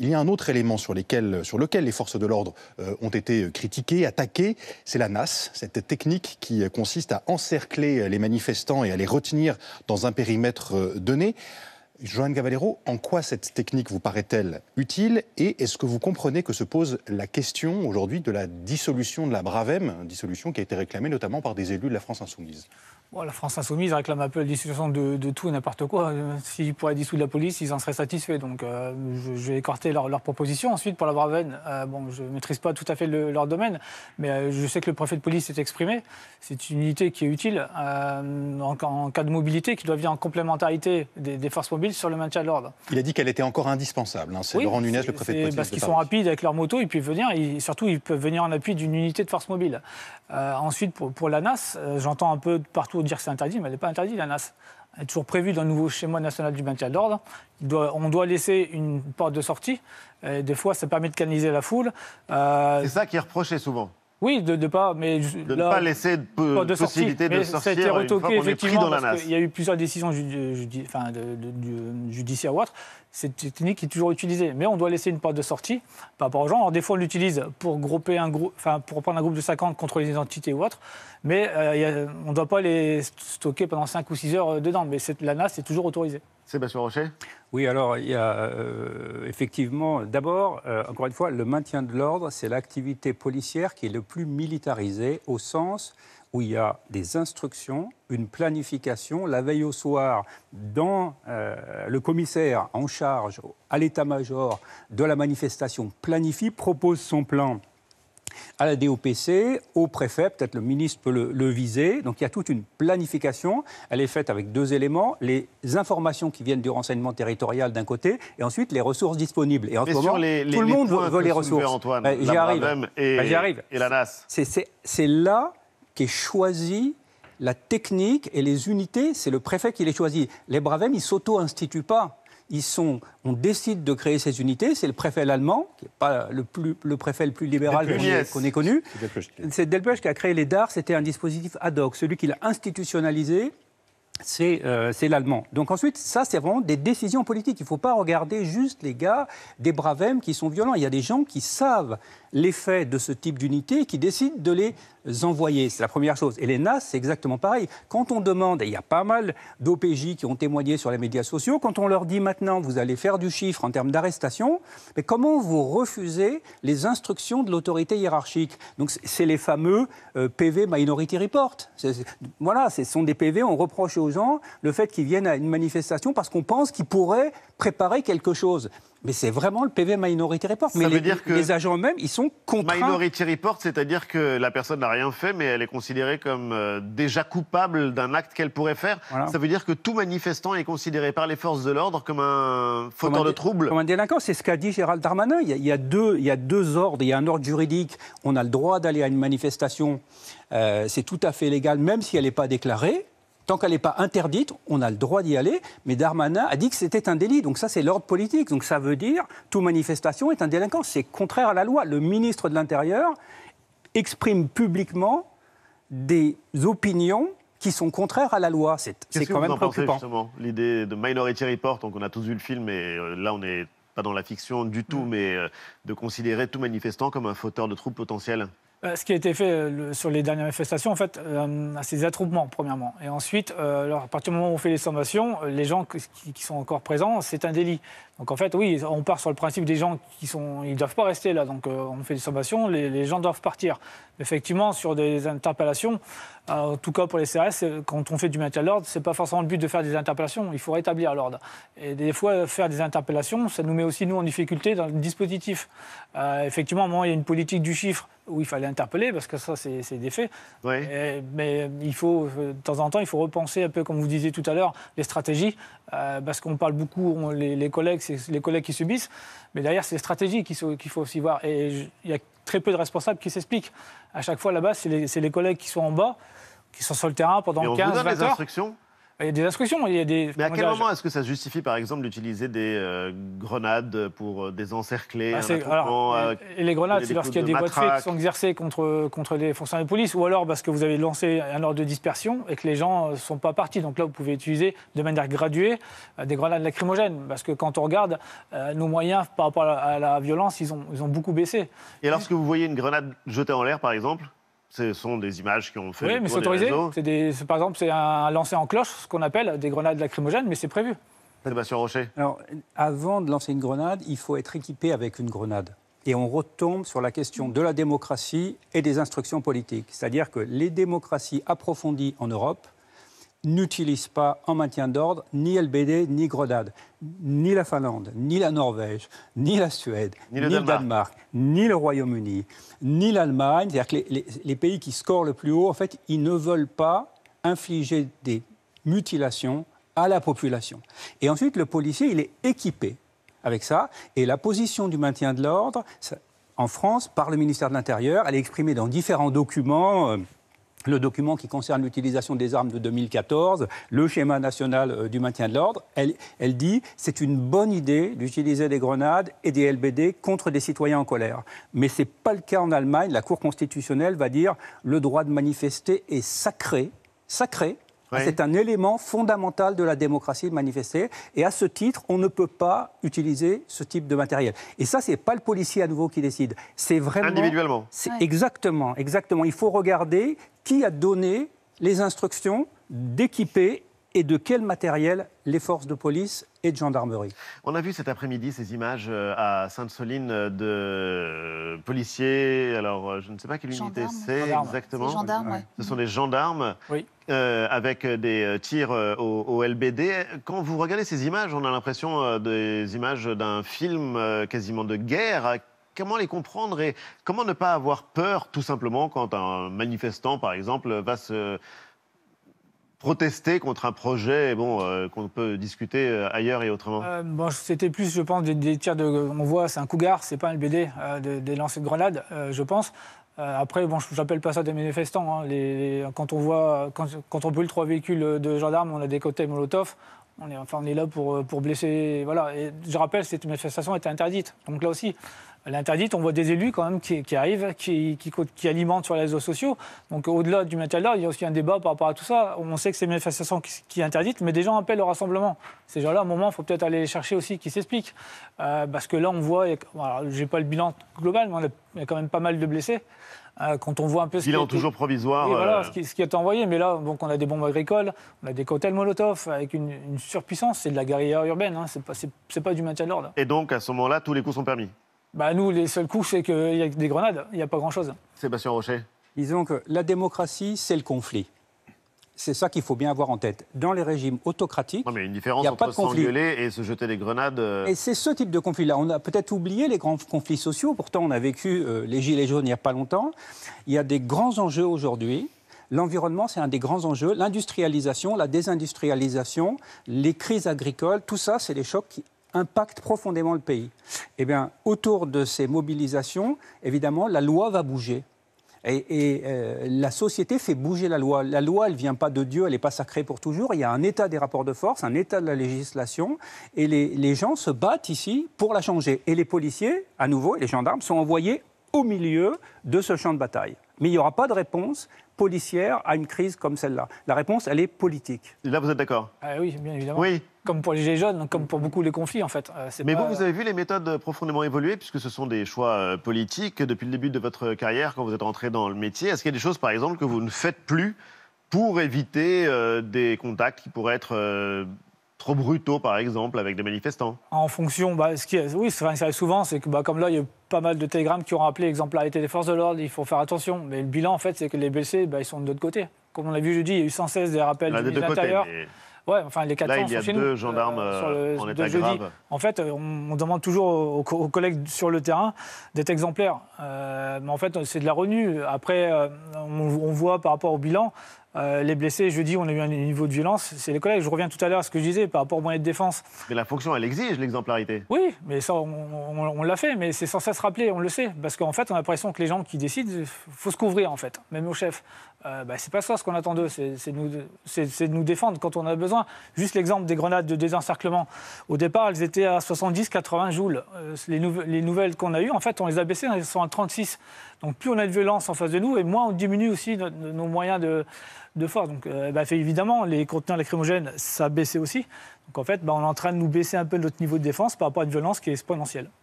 Il y a un autre élément sur, lequel les forces de l'ordre euh, ont été critiquées, attaquées, c'est la NAS, cette technique qui consiste à encercler les manifestants et à les retenir dans un périmètre euh, donné. Joanne Cavallero, en quoi cette technique vous paraît-elle utile Et est-ce que vous comprenez que se pose la question aujourd'hui de la dissolution de la BRAVEM, dissolution qui a été réclamée notamment par des élus de la France Insoumise La France Insoumise réclame un peu la dissolution de, tout et n'importe quoi. Euh, s'ils pourraient dissoudre la police, ils en seraient satisfaits. Donc euh, je, vais écarter leur, proposition. Ensuite, pour la BRAVEM, euh, bon, je ne maîtrise pas tout à fait leur domaine, mais je sais que le préfet de police s'est exprimé. C'est une unité qui est utile en, cas de mobilité, qui doit venir en complémentarité des forces mobiles sur le maintien de l'ordre. Il a dit qu'elle était encore indispensable. Hein. C'est Laurent Nunez, le préfet de police. Parce qu'ils sont rapides avec leur moto, ils peuvent venir, et surtout ils peuvent venir en appui d'une unité de force mobile. Euh, ensuite, pour, la NAS, euh, j'entends un peu partout dire que c'est interdit, mais elle n'est pas interdite, la NAS. Elle est toujours prévue dans le nouveau schéma national du maintien de l'ordre. On doit laisser une porte de sortie. des fois, ça permet de canaliser la foule. Euh, c'est ça qui est reproché souvent. Oui, de ne pas, mais de pas laisser de, possibilité de sortir. été retoqué dans qu'il y a eu plusieurs décisions euh, judiciaires ou autres. Cette technique est toujours utilisée, mais on doit laisser une porte de sortie par rapport aux gens. Alors, des fois, on l'utilise pour grouper un groupe, enfin pour prendre un groupe de 50 contre les identités ou autres, mais euh, on ne doit pas les stocker pendant 5 ou 6 heures euh, dedans. Mais la NAS est toujours autorisée. Sébastien Rocher Oui, alors il y a euh, effectivement, d'abord, euh, encore une fois, le maintien de l'ordre, c'est l'activité policière qui est le plus militarisée au sens où il y a des instructions, une planification. La veille au soir, dans euh, le commissaire en charge à l'état-major de la manifestation planifie, propose son plan à la DOPC, au préfet, peut-être le ministre peut le, viser. Donc il y a toute une planification. Elle est faite avec deux éléments les informations qui viennent du renseignement territorial d'un côté, et ensuite les ressources disponibles. Et en ce moment, tout le monde veut les ressources. Antoine, ben, ben, j'y arrive. Et, la NAS. C'est là qu'est choisi la technique et les unités. C'est le préfet qui les choisit. Les Bravem, ils s'auto-instituent pas. Ils sont, on décide de créer ces unités. C'est le préfet allemand, qui n'est pas le, le préfet le plus libéral qu'on ait, connu. C'est Delpech qui a créé les DARS. C'était un dispositif ad hoc. Celui qu'il a institutionnalisé, euh, c'est l'allemand. Donc ensuite, ça, c'est vraiment des décisions politiques. Il ne faut pas regarder juste les gars des Bravem qui sont violents. Il y a des gens qui savent l'effet de ce type d'unité et qui décident de les envoyer. C'est la première chose. Et les NAS, c'est exactement pareil. Quand on demande, et il y a pas mal d'OPJ qui ont témoigné sur les médias sociaux, quand on leur dit maintenant, vous allez faire du chiffre en termes d'arrestation, mais comment vous refusez les instructions de l'autorité hiérarchique Donc c'est les fameux euh, PV Minority Report. voilà, ce sont des PV, on reproche aux le fait qu'ils viennent à une manifestation parce qu'on pense qu'ils pourraient préparer quelque chose. Mais c'est vraiment le PV Minority Report. Ça mais veut les, dire que les agents eux-mêmes, ils sont contraints. Minority Report, c'est-à-dire que la personne n'a rien fait, mais elle est considérée comme euh, déjà coupable d'un acte qu'elle pourrait faire. Ça veut dire que tout manifestant est considéré par les forces de l'ordre comme un fauteur de trouble. Comme un délinquant, c'est ce qu'a dit Gérald Darmanin. Il y, a, deux, il y deux ordres. Il y a un ordre juridique. On a le droit d'aller à une manifestation. Euh, c'est tout à fait légal, même si elle n'est pas déclarée. Tant qu'elle n'est pas interdite, on a le droit d'y aller, mais Darmanin a dit que c'était un délit. Donc ça, c'est l'ordre politique. Donc ça veut dire toute manifestation est un délinquant. C'est contraire à la loi. Le ministre de l'Intérieur exprime publiquement des opinions qui sont contraires à la loi. C'est quand même préoccupant. L'idée de Minority Report, donc on a tous vu le film, et euh, là on n'est pas dans la fiction du tout, mm. mais euh, de considérer tout manifestant comme un fauteur de troubles potentiels euh, ce qui a été fait euh, sur les dernières manifestations, en fait, euh, c'est des attroupements, premièrement. Et ensuite, alors, à partir du moment où on fait les sommations, les gens qui, sont encore présents, c'est un délit. Donc, en fait, oui, on part sur le principe des gens qui sont. Ils ne doivent pas rester là. Donc, on fait des sommations, les, gens doivent partir. Effectivement, sur des interpellations, en tout cas pour les CRS, quand on fait du maintien de l'ordre, ce n'est pas forcément le but de faire des interpellations. Il faut rétablir l'ordre. Et des fois, faire des interpellations, ça nous met aussi, nous, en difficulté dans le dispositif. effectivement, au moment où il y a une politique du chiffre où il fallait interpeller, parce que ça, c'est des faits. Euh, mais euh, il faut, euh, de temps en temps, il faut repenser un peu, comme vous disiez tout à l'heure, les stratégies, parce qu'on parle beaucoup, les, collègues, c'est les collègues qui subissent, mais derrière, c'est les stratégies qu'il faut aussi voir. Et il y a très peu de responsables qui s'expliquent. À chaque fois, là-bas, c'est les, collègues qui sont en bas, qui sont sur le terrain pendant 15-20 heures. Instructions il y a des instructions. Il y a des, Mais à quel moment est-ce que ça justifie, par exemple, d'utiliser des euh, grenades pour euh, désencercler encerclés ah, un euh, et Les grenades, c'est lorsqu'il y a des boîtes qui sont exercées contre, contre les fonctionnaires de police, ou alors parce que vous avez lancé un ordre de dispersion et que les gens ne sont pas partis. Donc là, vous pouvez utiliser de manière graduée des grenades lacrymogènes, parce que quand on regarde, nos moyens par rapport à la, violence, ils ont, ils ont beaucoup baissé. Et lorsque vous voyez une grenade jetée en l'air, par exemple ce sont des images qui ont fait. Oui, mais c'est autorisé. par exemple, c'est un lancer en cloche, ce qu'on appelle des grenades lacrymogènes, mais c'est prévu. Sébastien Rocher. Alors, avant de lancer une grenade, il faut être équipé avec une grenade. Et on retombe sur la question de la démocratie et des instructions politiques. C'est-à-dire que les démocraties approfondies en Europe n'utilisent pas en maintien d'ordre ni LBD, ni Grenade, ni la Finlande, ni la Norvège, ni la Suède, ni le Danemark. ni le Royaume-Uni, ni l'Allemagne. C'est-à-dire que les, pays qui scorent le plus haut, en fait, ils ne veulent pas infliger des mutilations à la population. Et ensuite, le policier, il est équipé avec ça. Et la position du maintien de l'ordre, en France, par le ministère de l'Intérieur, elle est exprimée dans différents documents. Euh, le document qui concerne l'utilisation des armes de 2014, le schéma national euh, du maintien de l'ordre, elle, elle dit c'est une bonne idée d'utiliser des grenades et des LBD contre des citoyens en colère. Mais ce n'est pas le cas en Allemagne. La Cour constitutionnelle va dire le droit de manifester est sacré, sacré, c'est un élément fondamental de la démocratie de manifester. Et à ce titre, on ne peut pas utiliser ce type de matériel. Et ça, n'est pas le policier à nouveau qui décide. C'est vraiment individuellement. C'est exactement, exactement. Il faut regarder qui a donné les instructions d'équiper et de quel matériel les forces de police et de gendarmerie. On a vu cet après-midi ces images euh, à Sainte-Soline euh, de policiers, alors euh, je ne sais pas quelle unité c'est exactement. Gendarmes, Ce sont des gendarmes avec des tirs au, au, LBD. Quand vous regardez ces images, on a l'impression des images d'un film quasiment de guerre comment les comprendre et comment ne pas avoir peur tout simplement quand un manifestant, par exemple, va se protester contre un projet bon, euh, qu'on peut discuter euh, ailleurs et autrement euh, bon, C'était plus, je pense, des, tirs de. On voit, c'est un cougar, c'est pas un bd des, des, lancers de grenades, je pense. après, bon, j'appelle pas ça des manifestants. Hein. les, quand on voit, quand, on brûle trois véhicules de gendarmes, on a des côtés Molotov. On est, enfin, on est là pour, pour blesser. Voilà. Et je rappelle, cette manifestation était interdite. Donc là aussi, elle On voit des élus quand même qui, arrivent, qui, alimentent sur les réseaux sociaux. Donc au-delà du matériel d'ordre, il y a aussi un débat par rapport à tout ça. On sait que c'est une manifestation qui, est interdite, mais des gens appellent au rassemblement. Ces gens-là, à un moment, il faut peut-être aller les chercher aussi qui s'expliquent. Euh, parce que là, on voit, je n'ai pas le bilan global, mais il y a quand même pas mal de blessés euh, quand on voit un peu ce bilan est, toujours provisoire. Et voilà, euh. ce, qui, ce qui, est envoyé. Mais là, donc, on a des bombes agricoles, on a des cocktails Molotov avec une, surpuissance. C'est de la guérilla urbaine. Hein. C'est pas, du maintien de l'ordre. Et donc, à ce moment-là, tous les coups sont permis. Bah, nous, les seuls coups, c'est qu'il y a des grenades, il n'y a pas grand-chose. Sébastien Rocher Disons que la démocratie, c'est le conflit. C'est ça qu'il faut bien avoir en tête. Dans les régimes autocratiques, il n'y a pas de conflit. et se jeter des grenades. Euh. Et c'est ce type de conflit-là. On a peut-être oublié les grands conflits sociaux. Pourtant, on a vécu euh, les gilets jaunes il n'y a pas longtemps. Il y a des grands enjeux aujourd'hui. L'environnement, c'est un des grands enjeux. L'industrialisation, la désindustrialisation, les crises agricoles, tout ça, c'est des chocs qui impacte profondément le pays. et eh bien, autour de ces mobilisations, évidemment, la loi va bouger. Et, euh, la société fait bouger la loi. La loi, elle vient pas de Dieu, elle n'est pas sacrée pour toujours. Il y a un état des rapports de force, un état de la législation, et les, les gens se battent ici pour la changer. Et les policiers, à nouveau, et les gendarmes, sont envoyés au milieu de ce champ de bataille. Mais il n'y aura pas de réponse policière à une crise comme celle-là. La réponse, elle est politique. là, vous êtes d'accord ah Oui, bien évidemment. Oui. Comme pour les Gilets jaunes, hein, comme pour beaucoup les conflits, en fait. Euh, Mais vous, vous avez vu les méthodes profondément évoluer, puisque ce sont des choix euh, politiques depuis le début de votre carrière, quand vous êtes rentré dans le métier. Est-ce qu'il y a des choses, par exemple, que vous ne faites plus pour éviter euh, des contacts qui pourraient être trop brutaux, par exemple, avec des manifestants En fonction, bah, ce qui oui, ça arrive souvent, c'est que bah, comme là, il y a pas mal de télégrammes qui ont rappelé l'exemplarité des forces de l'ordre, il faut faire attention. Mais le bilan, en fait, c'est que les blessés, bah, ils sont de l'autre côté. Comme on l'a vu jeudi, il y a eu sans cesse des rappels de l'Intérieur. Ouais, enfin les quatre. Là, il y a deux gendarmes euh, euh, en état grave. En fait, euh, on, demande toujours aux, collègues sur le terrain d'être exemplaires. mais en fait, c'est de la renue. Après, on, on, voit par rapport au bilan, euh, les blessés, je dis, on a eu un niveau de violence, c'est les collègues. Je reviens tout à l'heure à ce que je disais par rapport aux moyens de défense. Mais la fonction, elle exige l'exemplarité. Oui, mais ça, on, l'a fait, mais c'est sans cesse rappeler, on le sait. Parce qu'en fait, on a l'impression que les gens qui décident, faut se couvrir, en fait, même au chef. Euh, bah, c'est pas ça ce qu'on attend d'eux, c'est de, nous défendre quand on a besoin. Juste l'exemple des grenades de désencerclement. Au départ, elles étaient à 70-80 joules. Euh, les, les, nouvelles qu'on a eues, en fait, on les a baissées, elles sont à 36. Donc plus on a de violence en face de nous, et moins on diminue aussi nos, moyens de, force. Donc euh, bah, évidemment, les contenants lacrymogènes, ça baissait aussi. Donc en fait, bah, on est en train de nous baisser un peu notre niveau de défense par rapport à une violence qui est exponentielle.